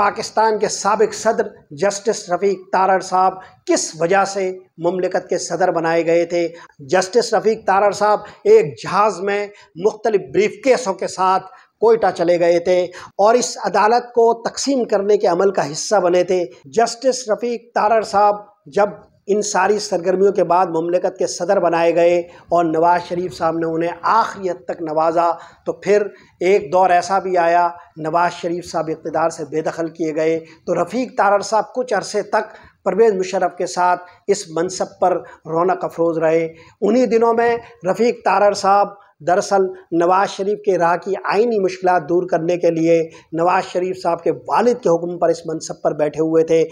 पाकिस्तान के सबक सदर जस्टिस रफ़ीक तारड़ साहब किस वजह से ममलिकत के सदर बनाए गए थे जस्टिस रफ़ीक तारड़ साहब एक जहाज़ में मुख्तलिफ ब्रीफ केसों के साथ कोयटा चले गए थे और इस अदालत को तकसीम करने के अमल का हिस्सा बने थे जस्टिस रफ़ीक तारड़ साहब जब इन सारी सरगर्मियों के बाद ममलिकत के सदर बनाए गए और नवाज़ शरीफ साहब ने उन्हें आखिरी हद तक नवाजा तो फिर एक दौर ऐसा भी आया नवाज़ शरीफ साहब इकतदार से बेदखल किए गए तो रफ़ीक तारर साहब कुछ अरसे तक परवेज़ मुशरफ के साथ इस मनसब पर रौनक अफरोज़ रहे उन्हीं दिनों में रफ़ीक तारर साहब दरअसल नवाज़ शरीफ के राह की आइनी मुश्किल दूर करने के लिए नवाज़ शरीफ साहब के वालिद के हुक्म पर इस मनसब पर बैठे हुए थे